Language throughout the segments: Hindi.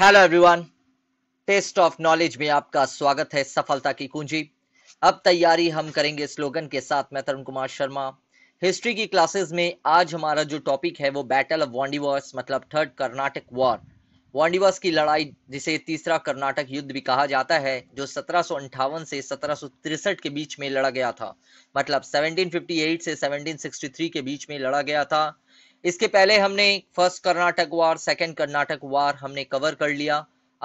Hello everyone test of knowledge में आपका स्वागत है सफलता की कुंजी अब तैयारी हम करेंगे स्लोगन के साथ मैं तरुण कुमार शर्मा हिस्ट्री की क्लासेस में आज हमारा जो टॉपिक है वो बैटल ऑफ वॉन्डिवर्स मतलब थर्ड कर्नाटक वॉर वॉन्डिवर्स की लड़ाई जिसे तीसरा कर्नाटक युद्ध भी कहा जाता है जो सत्रह से सत्रह के बीच में लड़ा गया था मतलब सेवनटीन से सेवनटीन के बीच में लड़ा गया था इसके पहले हमने first Karnataka war second Karnataka war हमने कवर कर लिया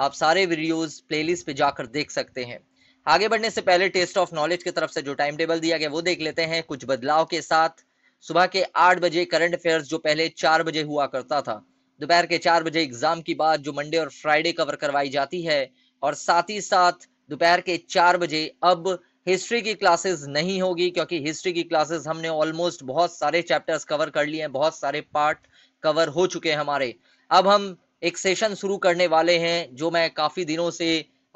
आप सारे वीडियोस प्लेलिस्ट पे जाकर देख सकते हैं आगे बढ़ने से पहले टेस्ट ऑफ नॉलेज की तरफ से जो टाइम टेबल दिया गया वो देख लेते हैं कुछ बदलाव के साथ सुबह के आठ बजे करंट अफेयर्स जो पहले चार बजे हुआ करता था दोपहर के चार बजे एग्जाम की बात जो मंडे और फ्राइडे कवर करवाई जाती है और साथ ही साथ दोपहर के चार बजे अब हिस्ट्री की क्लासेस नहीं होगी क्योंकि हिस्ट्री की क्लासेस हमने ऑलमोस्ट बहुत सारे चैप्टर्स कवर कर लिए हैं बहुत सारे पार्ट कवर हो चुके हैं हमारे अब हम एक सेशन शुरू करने वाले हैं जो मैं काफ़ी दिनों से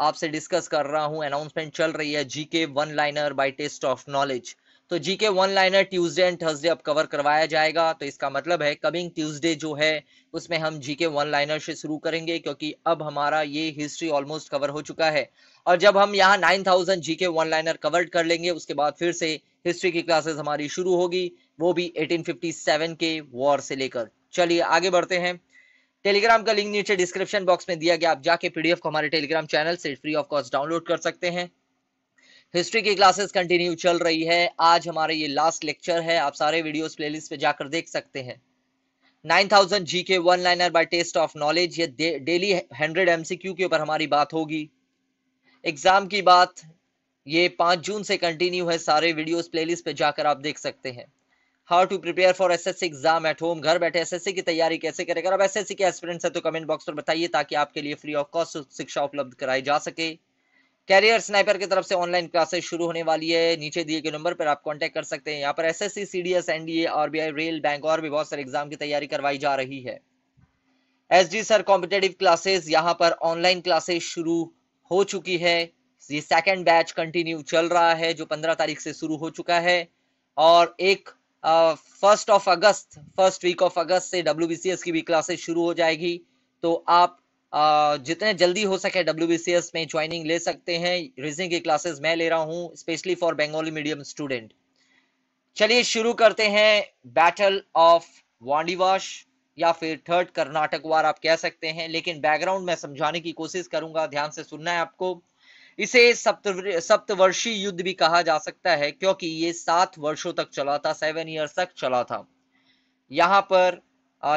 आपसे डिस्कस कर रहा हूं अनाउंसमेंट चल रही है GK one liner by test of knowledge तो GK one liner Tuesday and Thursday अब कवर करवाया जाएगा तो इसका मतलब है कमिंग ट्यूसडे जो है उसमें हम जीके वन लाइनर से शुरू करेंगे क्योंकि अब हमारा ये हिस्ट्री ऑलमोस्ट कवर हो चुका है और जब हम यहाँ nine thousand GK one liner cover कर लेंगे उसके बाद फिर से हिस्ट्री की क्लासेस हमारी शुरू होगी वो भी एटीन के वॉर से लेकर चलिए आगे बढ़ते हैं टेलीग्राम का लिंक नीचे डिस्क्रिप्शन बॉक्स में दिया गया आप जाके पीडीएफ को हमारे टेलीग्राम चैनल से फ्री ऑफ कॉस्ट डाउनलोड कर सकते हैं हिस्ट्री की क्लासेस कंटिन्यू चल रही है आज हमारा ये लास्ट लेक्चर है आप सारे वीडियोस प्लेलिस्ट पे जाकर देख सकते हैं 9000 GK one liner by test of knowledge ये डेली 100 एमसीक्यू के ऊपर हमारी बात होगी एग्जाम की बात ये 5 जून से कंटिन्यू है सारे वीडियो प्लेलिस्ट पे जाकर आप देख सकते हैं how to prepare for S C exam at home घर बैठे सी की तैयारी कैसे करेगा अब सी के एस्पिरेंट्स है तो कमेंट बॉक्स पर बताइए ताकि आपके लिए फ्री ऑफ कॉस्ट शिक्षा उपलब्ध कराई जा सके कैरियर स्नाइपर की तरफ से ऑनलाइन क्लासेस शुरू होने वाली है नीचे दिए गए नंबर पर आप कांटेक्ट कर सकते हैं यहाँ पर SSC, CDS, NDA, RBI, rail bank और भी बहुत सारे एग्जाम की तैयारी करवाई जा रही है S G sir competitive classes यहाँ पर ऑनलाइन क्लासेस शुरू हो चुकी है ये सेकेंड बैच कंटिन्यू चल रहा है जो पंद्रह तारीख से शुरू हो चुका है और एक first of August first week of August से डब्ल्यू की भी क्लासेस शुरू हो जाएगी तो आप जितने जल्दी हो सके डब्ल्यू में ज्वाइनिंग ले सकते हैं रीजनिंग की क्लासेस मैं ले रहा हूँ specially for Bengali medium student चलिए शुरू करते हैं बैटल ऑफ वाणीवाश या फिर थर्ड कर्नाटक वार आप कह सकते हैं लेकिन बैकग्राउंड में समझाने की कोशिश करूंगा ध्यान से सुनना है आपको इसे सप्तवर्षीय युद्ध भी कहा जा सकता है क्योंकि ये सात वर्षों तक चला था सेवन ईयर्स तक चला था यहाँ पर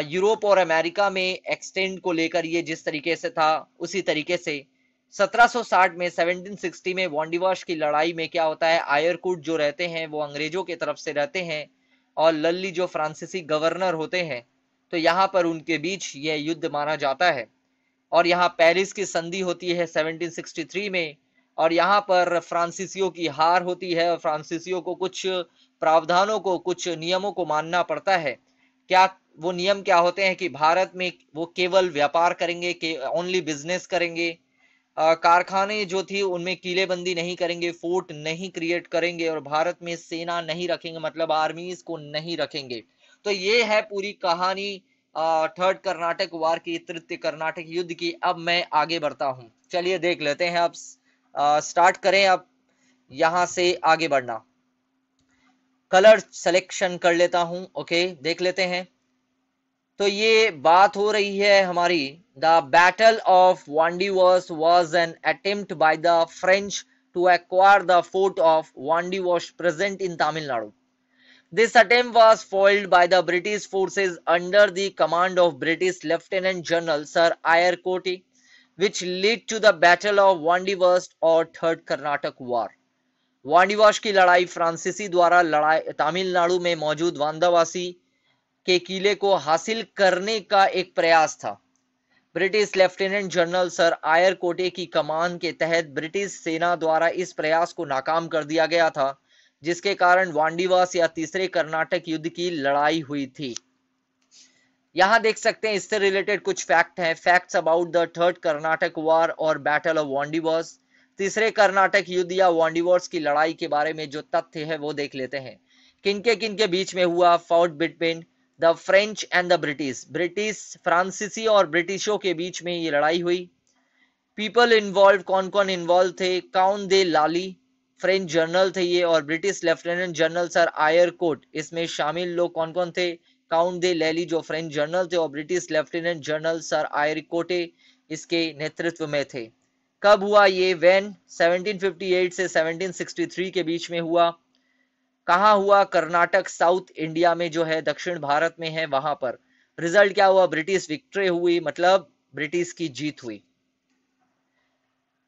यूरोप और अमेरिका में एक्सटेंड को लेकर ये जिस तरीके से था उसी तरीके से 1760 में 1760 में वॉन्डिवाश की लड़ाई में क्या होता है आयरकूट जो रहते हैं वो अंग्रेजों की तरफ से रहते हैं और लल्ली जो फ्रांसीसी गवर्नर होते हैं तो यहाँ पर उनके बीच यह युद्ध माना जाता है और यहाँ पेरिस की संधि होती है 1763 में और यहाँ पर फ्रांसीसियों की हार होती है और फ्रांसीसियों को कुछ प्रावधानों को कुछ नियमों को मानना पड़ता है क्या वो नियम क्या होते हैं कि भारत में वो केवल व्यापार करेंगे के ओनली बिजनेस करेंगे कारखाने जो थी उनमें कीलेबंदी नहीं करेंगे फोर्ट नहीं क्रिएट करेंगे और भारत में सेना नहीं रखेंगे मतलब आर्मीज को नहीं रखेंगे तो ये है पूरी कहानी थर्ड कर्नाटक वार की तृतीय कर्नाटक युद्ध की अब मैं आगे बढ़ता हूँ चलिए देख लेते हैं अब स्टार्ट करें अब यहां से आगे बढ़ना कलर सिलेक्शन कर लेता हूं ओके देख लेते हैं तो ये बात हो रही है हमारी the battle of Wandiwash was an attempt by the French to acquire the fort of Wandiwash present in Tamil Nadu this attempt was foiled by the British forces under the command of British lieutenant general sir Eyre Coote Which led to the Battle of Wandiwast or Third Carnatic War. Wandiwast की लड़ाई फ्रांसीसी द्वारा लड़ाई तमिलनाडु में मौजूद वांदावासी के किले को हासिल करने का एक प्रयास था British lieutenant general sir Eyre Coote की कमान के तहत ब्रिटिश सेना द्वारा इस प्रयास को नाकाम कर दिया गया था जिसके कारण वांडीवास या तीसरे कर्नाटक युद्ध की लड़ाई हुई थी यहां देख सकते हैं इससे रिलेटेड कुछ फैक्ट हैं facts about the third Karnataka war और बैटल ऑफ वांडीवास तीसरे कर्नाटक युद्ध या वांडीवास की लड़ाई के बारे में जो तथ्य है वो देख लेते हैं किनके किनके बीच में हुआ fought between the French and the British British फ्रांसीसी और ब्रिटिशों के बीच में ये लड़ाई हुई पीपल इन्वॉल्व कौन कौन इन्वॉल्व थे count de Lally French general थे ये और British lieutenant general sir Eyre Coote इसमें शामिल लोग कौन कौन थे काउंट दे लैली जो फ्रेंच जर्नल थे और British lieutenant general sir Eyre Coote इसके नेतृत्व में थे कब हुआ ये वेन 1758 से 1763 के बीच में हुआ कहा हुआ कर्नाटक साउथ इंडिया में जो है दक्षिण भारत में है वहां पर रिजल्ट क्या हुआ ब्रिटिश विक्ट्री हुई मतलब ब्रिटिश की जीत हुई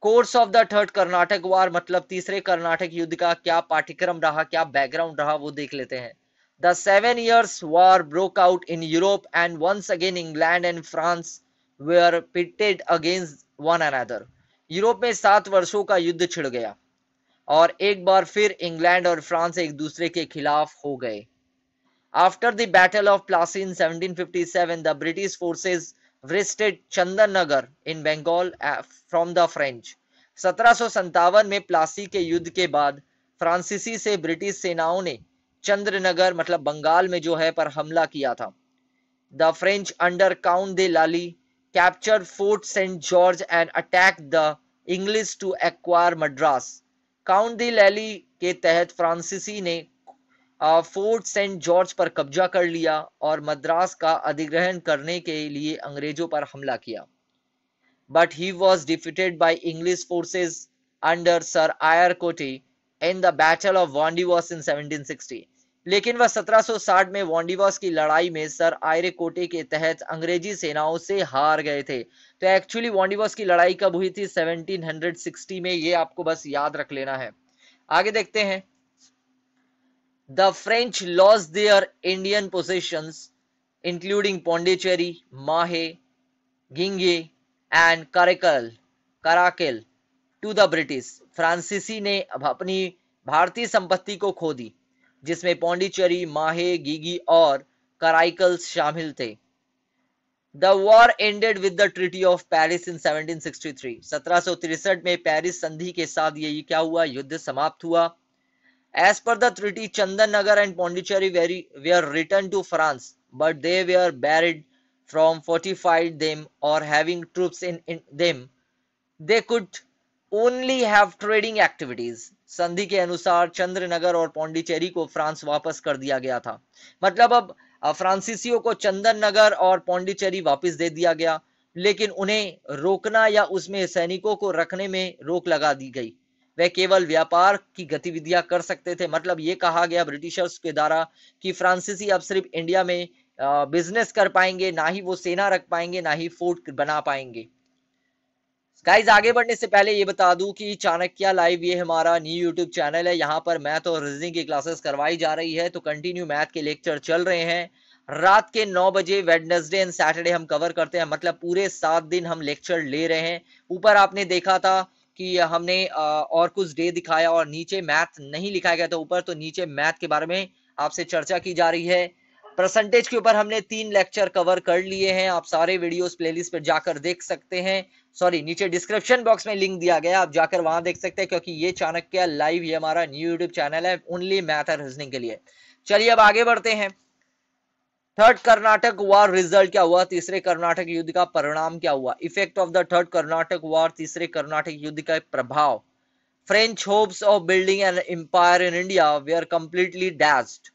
course of the third Karnataka war मतलब तीसरे कर्नाटक युद्ध का क्या पाठ्यक्रम रहा क्या बैकग्राउंड रहा वो देख लेते हैं the seven years war War in Europe and once again England and France they are were against one another Europe में सात वर्षों का युद्ध छिड़ गया और एक बार फिर इंग्लैंड और फ्रांस एक दूसरे के खिलाफ हो गए after the battle of Plassey 1757 the British forces wrested Chandannagar in Bengal from the French सत्रह में प्लासी के युद्ध के बाद फ्रांसीसी से ब्रिटिश सेनाओं ने चंद्रनगर मतलब बंगाल में जो है पर हमला किया था the French under count de Lally capture fort saint George and attack the English to acquire Madras count de Lally के तहत फ्रांसीसी ने फोर्ट सेंट जॉर्ज पर कब्जा कर लिया और मद्रास का अधिग्रहण करने के लिए अंग्रेजों पर हमला किया but he was defeated by English forces under sir Eyre Coote battle of Wandiwash in seventeen sixty लेकिन वह 1760 में वॉन्डिवास की लड़ाई में सर आयरे कोटे के तहत अंग्रेजी सेनाओं से हार गए थे तो एक्चुअली वॉन्डिवास की लड़ाई कब हुई थी 1760 में ये आपको बस याद रख लेना है आगे देखते हैं the French lost their Indian position including Pondicherry Mahe गिंगे and Karaikal Karaikal to the British फ्रांसीसी ने अपनी भारतीय संपत्ति को खो दी जिसमें पौंडीचेरी माहे गीगी और कराइकल शामिल थे the war ended with the treaty of Paris in 1763 1763 में पेरिस संधि के साथ ये क्या हुआ युद्ध समाप्त हुआ एज पर the treaty Chandannagar and Pondicherry were return to France but they were barred from fortified them और having troops in them they they only have trading activities संधि के अनुसार चंद्रनगर और पौंडीचेरी को फ्रांस वापस कर दिया गया था मतलब अब फ्रांसीसियो को चंद्रनगर और पौंडीचेरी वापस दे दिया गया लेकिन उन्हें रोकना या उसमें सैनिकों को रखने में रोक लगा दी गई वह केवल व्यापार की गतिविधियां कर सकते थे मतलब ये कहा गया ब्रिटिशर्स के द्वारा कि फ्रांसीसी अब सिर्फ इंडिया में बिजनेस कर पाएंगे ना ही वो सेना रख पाएंगे ना ही फोर्ट बना पाएंगे गाइज आगे बढ़ने से पहले ये बता दूं कि चाणक्य लाइव ये हमारा न्यू यूट्यूब चैनल है यहाँ पर मैथ और रीजनिंग की क्लासेस करवाई जा रही है तो कंटिन्यू मैथ के लेक्चर चल रहे हैं रात के नौ बजे वेडनेसडे एंड सैटरडे हम कवर करते हैं मतलब पूरे सात दिन हम लेक्चर ले रहे हैं ऊपर आपने देखा था कि हमने और कुछ डे दिखाया और नीचे मैथ नहीं लिखाया गया था ऊपर तो नीचे मैथ के बारे में आपसे चर्चा की जा रही है परसेंटेज के ऊपर हमने तीन लेक्चर कवर कर लिए हैं आप सारे वीडियोस प्लेलिस्ट पर जाकर देख सकते हैं सॉरी नीचे डिस्क्रिप्शन बॉक्स में लिंक दिया गया आप जाकर वहां देख सकते हैं क्योंकि ये चाणक्य लाइव ये हमारा न्यू यूट्यूब चैनल है ओनली मैथ और रीजनिंग के लिए चलिए अब आगे बढ़ते हैं थर्ड कर्नाटक वार रिजल्ट क्या हुआ तीसरे कर्नाटक युद्ध का परिणाम क्या हुआ effect of the third Karnataka war तीसरे कर्नाटक युद्ध का प्रभाव French hopes of building an empire in India they are completely dashed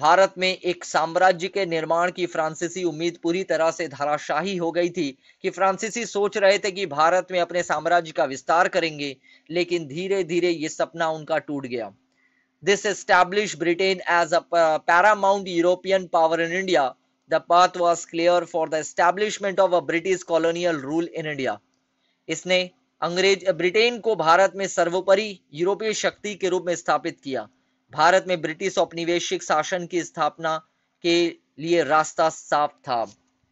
Bharat में एक साम्राज्य के निर्माण की फ्रांसीसी उम्मीद पूरी तरह से धाराशाही हो गई थी कि फ्रांसीसी सोच रहे थे कि भारत में अपने साम्राज्य का विस्तार करेंगे लेकिन धीरे धीरे ये सपना उनका टूट गया this establish Britain as a paramount European power in India the path was clear for the establishment of a British colonial rule in India इसने अंग्रेज ब्रिटेन को भारत में सर्वोपरि यूरोपीय शक्ति के रूप में स्थापित किया भारत में ब्रिटिश औपनिवेशिक शासन की स्थापना के लिए रास्ता साफ था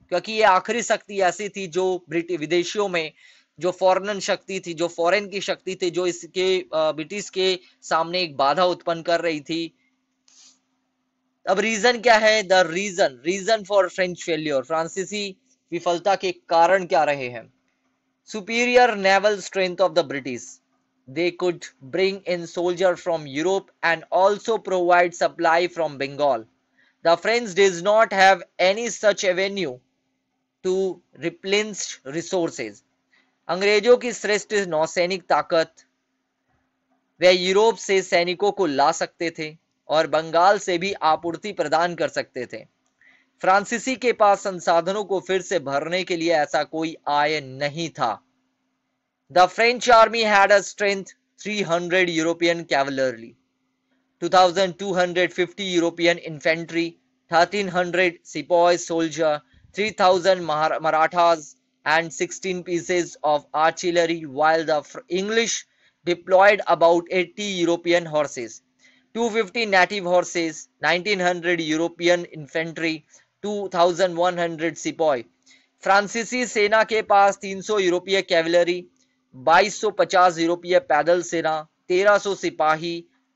क्योंकि ये आखिरी शक्ति ऐसी थी जो ब्रिटिश विदेशियों में जो फॉरन शक्ति थी जो फॉरेन की शक्ति थी जो इसके ब्रिटिश के सामने एक बाधा उत्पन्न कर रही थी अब रीजन क्या है the reason reason for French failure फ्रांसीसी विफलता के कारण क्या रहे हैं superior naval strength of the British they could bring in soldier from Europe and also provide supply from Bengal. The French did not have any such avenue to replenish resources. अंग्रेजों की श्रेष्ठ नौसैनिक ताकत वे यूरोप से सैनिकों को ला सकते थे और बंगाल से भी आपूर्ति प्रदान कर सकते थे फ्रांसीसी के पास संसाधनों को फिर से भरने के लिए ऐसा कोई आय नहीं था The French army had a strength 300 European cavalry, 2250 European infantry, 1300 sepoy soldier, 3000 Mar Marathas and 16 pieces of artillery while the English deployed about 80 European horses, 250 native horses, 1900 European infantry, 2100 Sepoy. फ्रांसीसी सेना के पास 300 European cavalry. 2250 यूरोपीय पैदल सेना 1300 सिपाही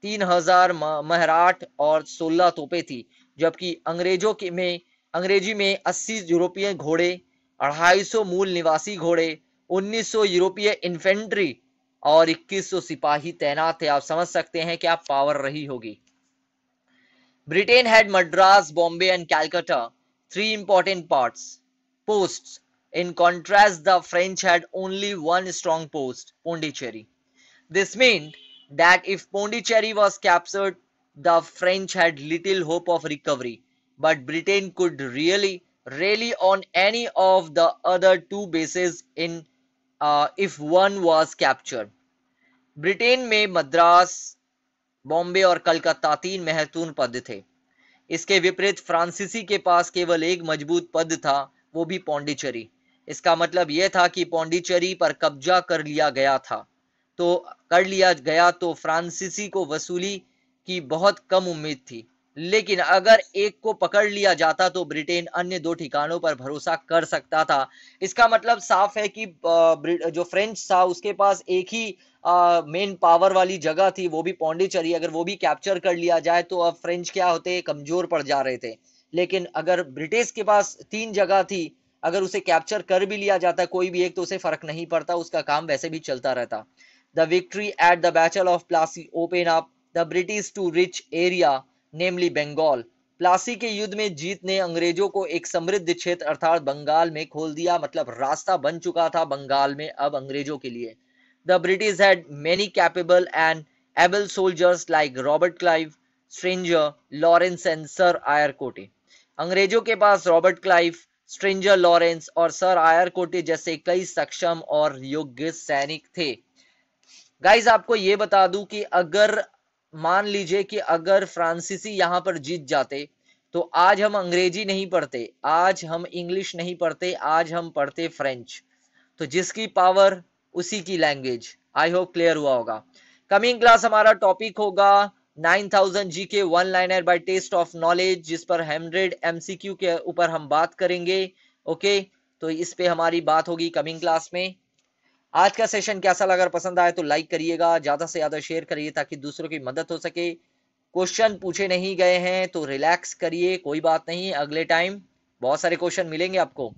3000 महराट और 16 तोपे थी जबकि अंग्रेजों के में अंग्रेजी में 80 यूरोपीय घोड़े 250 मूल निवासी घोड़े 1900 यूरोपीय इन्फेंट्री और 2100 सिपाही तैनात थे आप समझ सकते हैं क्या पावर रही होगी Britain had Madras Bombay and Calcutta three important parts posts In contrast, the French had only one strong post, Pondicherry. This meant that if Pondicherry was captured, the French had little hope of recovery, but Britain could really rally on any of the other two bases in uh, if one was captured. Britain में मद्रास बॉम्बे और कलकत्ता तीन महत्वपूर्ण पद थे इसके विपरीत फ्रांसीसी के पास केवल एक मजबूत पद था वो भी पौंडीचेरी इसका मतलब यह था कि पौंडीचेरी पर कब्जा कर लिया गया था तो कर लिया गया तो फ्रांसीसी को वसूली की बहुत कम उम्मीद थी लेकिन अगर एक को पकड़ लिया जाता तो ब्रिटेन अन्य दो ठिकानों पर भरोसा कर सकता था इसका मतलब साफ है कि जो फ्रेंच था उसके पास एक ही मेन पावर वाली जगह थी वो भी पौंडीचेरी अगर वो भी कैप्चर कर लिया जाए तो अब फ्रेंच क्या होते कमजोर पड़ जा रहे थे लेकिन अगर ब्रिटिश के पास तीन जगह थी अगर उसे कैप्चर कर भी लिया जाता कोई भी एक तो उसे फर्क नहीं पड़ता उसका काम वैसे भी चलता रहता the victory at the battle of Plassey open up the British to rich area namely Bengal Plassey के युद्ध में जीत ने अंग्रेजों को एक समृद्ध क्षेत्र अर्थात बंगाल में खोल दिया मतलब रास्ता बन चुका था बंगाल में अब अंग्रेजों के लिए the British had many capable and able soldiers like Robert Clive Stringer Lawrence and sir Eyre Coote अंग्रेजों के पास रॉबर्ट क्लाइव स्ट्रेंजर लॉरेंस और सर आयर कोटे जैसे कई सक्षम और योग्य सैनिक थे गाइज आपको ये बता दूं कि अगर मान लीजिए कि अगर फ्रांसीसी यहाँ पर जीत जाते तो आज हम अंग्रेजी नहीं पढ़ते आज हम इंग्लिश नहीं पढ़ते आज हम पढ़ते फ्रेंच तो जिसकी पावर उसी की लैंग्वेज आई होप क्लियर हुआ होगा कमिंग क्लास हमारा टॉपिक होगा 9000 GK one liner by test of knowledge जिस पर हंड्रेड एमसीक्यू के ऊपर हम बात करेंगे ओके तो इस पे हमारी बात होगी कमिंग क्लास में आज का सेशन कैसा लगा पसंद आया तो लाइक करिएगा ज्यादा से ज्यादा शेयर करिए ताकि दूसरों की मदद हो सके क्वेश्चन पूछे नहीं गए हैं तो रिलैक्स करिए कोई बात नहीं अगले टाइम बहुत सारे क्वेश्चन मिलेंगे आपको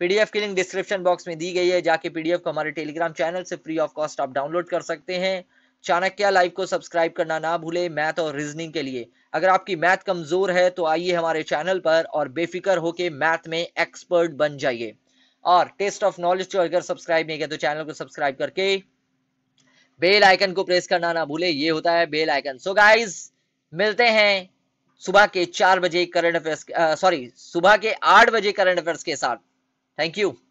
पीडीएफ की लिंक डिस्क्रिप्शन बॉक्स में दी गई है जाके पीडीएफ को हमारे टेलीग्राम चैनल से फ्री ऑफ कॉस्ट आप डाउनलोड कर सकते हैं चाणक्य लाइव को सब्सक्राइब करना ना भूले मैथ और रीजनिंग के लिए अगर आपकी मैथ कमजोर है तो आइए हमारे चैनल पर और बेफिक्र होके मैथ में एक्सपर्ट बन जाइए और टेस्ट ऑफ नॉलेज को अगर सब्सक्राइब नहीं किया तो चैनल को सब्सक्राइब करके बेल आइकन को प्रेस करना ना भूले ये होता है बेल आइकन सो गाइज मिलते हैं सुबह के चार बजे करंट अफेयर्स सॉरी सुबह के आठ बजे करंट अफेयर्स के साथ थैंक यू